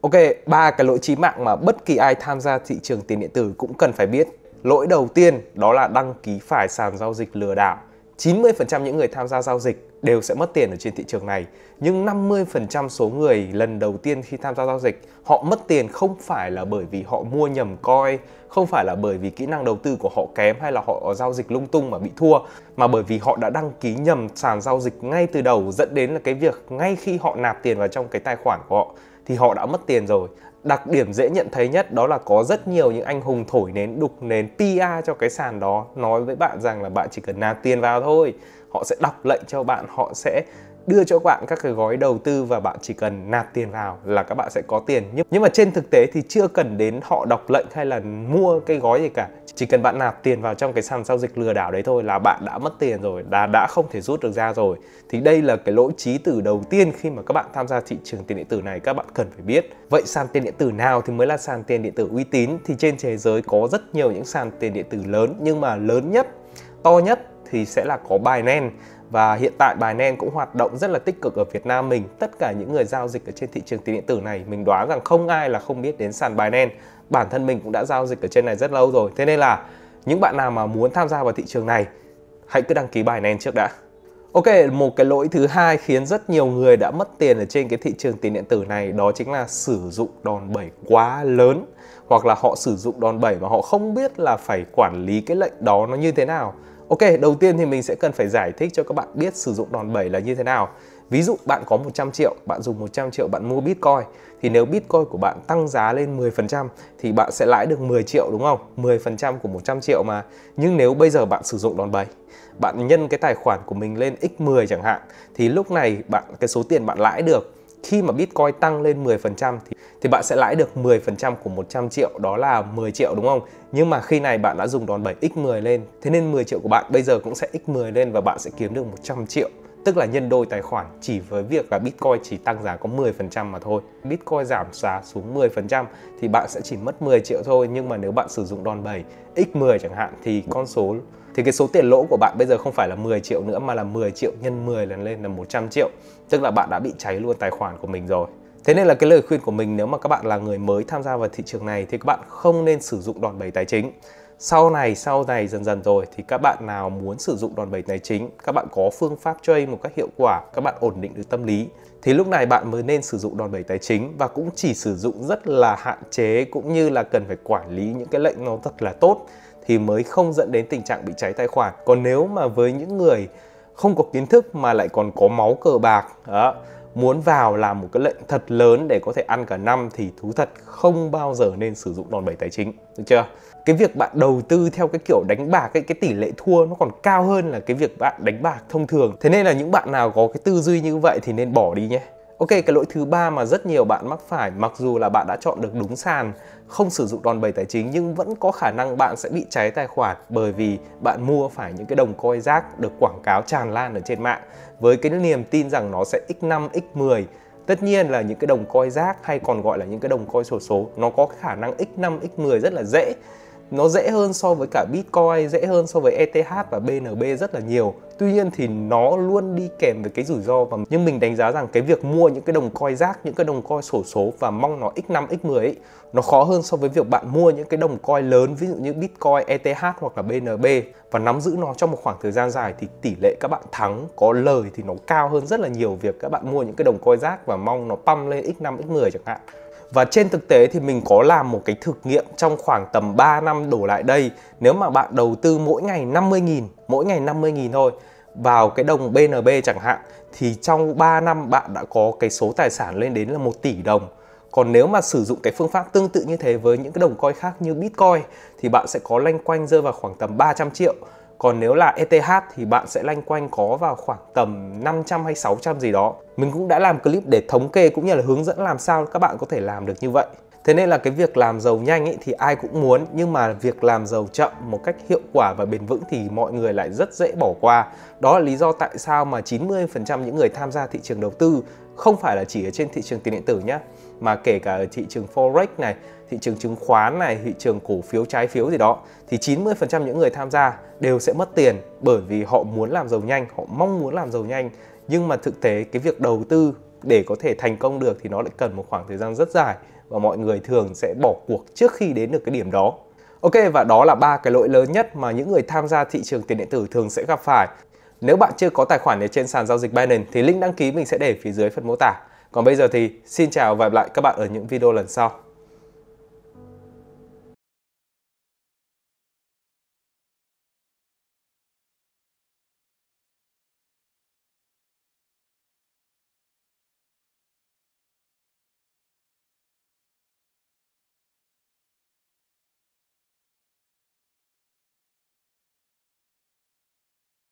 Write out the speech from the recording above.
Ok, ba cái lỗi chí mạng mà bất kỳ ai tham gia thị trường tiền điện tử cũng cần phải biết. Lỗi đầu tiên đó là đăng ký phải sàn giao dịch lừa đảo. 90% những người tham gia giao dịch đều sẽ mất tiền ở trên thị trường này. Nhưng 50% số người lần đầu tiên khi tham gia giao dịch, họ mất tiền không phải là bởi vì họ mua nhầm coin, không phải là bởi vì kỹ năng đầu tư của họ kém hay là họ giao dịch lung tung mà bị thua, mà bởi vì họ đã đăng ký nhầm sàn giao dịch ngay từ đầu dẫn đến là cái việc ngay khi họ nạp tiền vào trong cái tài khoản của họ thì họ đã mất tiền rồi đặc điểm dễ nhận thấy nhất đó là có rất nhiều những anh hùng thổi nến đục nến PA cho cái sàn đó nói với bạn rằng là bạn chỉ cần nạp tiền vào thôi họ sẽ đọc lệnh cho bạn họ sẽ đưa cho bạn các cái gói đầu tư và bạn chỉ cần nạp tiền vào là các bạn sẽ có tiền nhưng nhưng mà trên thực tế thì chưa cần đến họ đọc lệnh hay là mua cái gói gì cả chỉ cần bạn nạp tiền vào trong cái sàn giao dịch lừa đảo đấy thôi là bạn đã mất tiền rồi đã đã không thể rút được ra rồi thì đây là cái lỗi trí từ đầu tiên khi mà các bạn tham gia thị trường tiền điện tử này các bạn cần phải biết vậy sàn tiền điện tử nào thì mới là sàn tiền điện tử uy tín thì trên thế giới có rất nhiều những sàn tiền điện tử lớn nhưng mà lớn nhất to nhất thì sẽ là có Binance và hiện tại bài Nen cũng hoạt động rất là tích cực ở Việt Nam mình. Tất cả những người giao dịch ở trên thị trường tiền điện tử này mình đoán rằng không ai là không biết đến sàn bài Nen. Bản thân mình cũng đã giao dịch ở trên này rất lâu rồi. Thế nên là những bạn nào mà muốn tham gia vào thị trường này hãy cứ đăng ký bài Nen trước đã. Ok, một cái lỗi thứ hai khiến rất nhiều người đã mất tiền ở trên cái thị trường tiền điện tử này đó chính là sử dụng đòn bẩy quá lớn hoặc là họ sử dụng đòn bẩy mà họ không biết là phải quản lý cái lệnh đó nó như thế nào Ok, đầu tiên thì mình sẽ cần phải giải thích cho các bạn biết sử dụng đòn bẩy là như thế nào. Ví dụ bạn có 100 triệu, bạn dùng 100 triệu bạn mua Bitcoin thì nếu Bitcoin của bạn tăng giá lên 10% thì bạn sẽ lãi được 10 triệu đúng không? 10% của 100 triệu mà. Nhưng nếu bây giờ bạn sử dụng đòn bẩy, bạn nhân cái tài khoản của mình lên x10 chẳng hạn thì lúc này bạn cái số tiền bạn lãi được khi mà Bitcoin tăng lên 10% thì thì bạn sẽ lãi được 10% của 100 triệu đó là 10 triệu đúng không? Nhưng mà khi này bạn đã dùng đòn bẩy x 10 lên, thế nên 10 triệu của bạn bây giờ cũng sẽ x10 lên và bạn sẽ kiếm được 100 triệu tức là nhân đôi tài khoản chỉ với việc là Bitcoin chỉ tăng giá có 10% mà thôi. Bitcoin giảm giá xuống 10% thì bạn sẽ chỉ mất 10 triệu thôi, nhưng mà nếu bạn sử dụng đòn bẩy x10 chẳng hạn thì con số thì cái số tiền lỗ của bạn bây giờ không phải là 10 triệu nữa mà là 10 triệu nhân 10 lần lên là 100 triệu tức là bạn đã bị cháy luôn tài khoản của mình rồi Thế nên là cái lời khuyên của mình nếu mà các bạn là người mới tham gia vào thị trường này thì các bạn không nên sử dụng đòn bẩy tài chính. Sau này, sau này dần dần rồi thì các bạn nào muốn sử dụng đòn bẩy tài chính, các bạn có phương pháp chơi một cách hiệu quả, các bạn ổn định được tâm lý thì lúc này bạn mới nên sử dụng đòn bẩy tài chính và cũng chỉ sử dụng rất là hạn chế cũng như là cần phải quản lý những cái lệnh nó thật là tốt thì mới không dẫn đến tình trạng bị cháy tài khoản còn nếu mà với những người không có kiến thức mà lại còn có máu cờ bạc đó, muốn vào làm một cái lệnh thật lớn để có thể ăn cả năm thì thú thật không bao giờ nên sử dụng đòn bẩy tài chính được chưa cái việc bạn đầu tư theo cái kiểu đánh bạc ấy, cái tỷ lệ thua nó còn cao hơn là cái việc bạn đánh bạc thông thường thế nên là những bạn nào có cái tư duy như vậy thì nên bỏ đi nhé Ok, cái lỗi thứ ba mà rất nhiều bạn mắc phải mặc dù là bạn đã chọn được đúng sàn, không sử dụng đòn bẩy tài chính nhưng vẫn có khả năng bạn sẽ bị cháy tài khoản bởi vì bạn mua phải những cái đồng coi rác được quảng cáo tràn lan ở trên mạng với cái niềm tin rằng nó sẽ x5, x10 Tất nhiên là những cái đồng coi rác hay còn gọi là những cái đồng coi sổ số, số nó có khả năng x5, x10 rất là dễ nó dễ hơn so với cả Bitcoin, dễ hơn so với ETH và BNB rất là nhiều. Tuy nhiên thì nó luôn đi kèm với cái rủi ro và nhưng mình đánh giá rằng cái việc mua những cái đồng coin rác, những cái đồng coin sổ số và mong nó x5 x10 ấy, nó khó hơn so với việc bạn mua những cái đồng coin lớn ví dụ như Bitcoin, ETH hoặc là BNB và nắm giữ nó trong một khoảng thời gian dài thì tỷ lệ các bạn thắng có lời thì nó cao hơn rất là nhiều việc các bạn mua những cái đồng coin rác và mong nó pump lên x5 x10 chẳng hạn. Và trên thực tế thì mình có làm một cái thực nghiệm trong khoảng tầm 3 năm đổ lại đây Nếu mà bạn đầu tư mỗi ngày 50.000, mỗi ngày 50.000 thôi vào cái đồng BNB chẳng hạn thì trong 3 năm bạn đã có cái số tài sản lên đến là 1 tỷ đồng. Còn nếu mà sử dụng cái phương pháp tương tự như thế với những cái đồng coin khác như Bitcoin thì bạn sẽ có lanh quanh rơi vào khoảng tầm 300 triệu còn nếu là ETH thì bạn sẽ lanh quanh có vào khoảng tầm 500 hay 600 gì đó mình cũng đã làm clip để thống kê cũng như là hướng dẫn làm sao các bạn có thể làm được như vậy Thế nên là cái việc làm giàu nhanh ấy thì ai cũng muốn nhưng mà việc làm giàu chậm một cách hiệu quả và bền vững thì mọi người lại rất dễ bỏ qua. Đó là lý do tại sao mà 90% những người tham gia thị trường đầu tư không phải là chỉ ở trên thị trường tiền điện tử nhé mà kể cả ở thị trường forex này, thị trường chứng khoán này, thị trường cổ phiếu trái phiếu gì đó thì 90% những người tham gia đều sẽ mất tiền bởi vì họ muốn làm giàu nhanh, họ mong muốn làm giàu nhanh nhưng mà thực tế cái việc đầu tư để có thể thành công được thì nó lại cần một khoảng thời gian rất dài và mọi người thường sẽ bỏ cuộc trước khi đến được cái điểm đó. Ok và đó là ba cái lỗi lớn nhất mà những người tham gia thị trường tiền điện tử thường sẽ gặp phải. Nếu bạn chưa có tài khoản ở trên sàn giao dịch Binance thì link đăng ký mình sẽ để phía dưới phần mô tả. Còn bây giờ thì xin chào và hẹn gặp lại các bạn ở những video lần sau.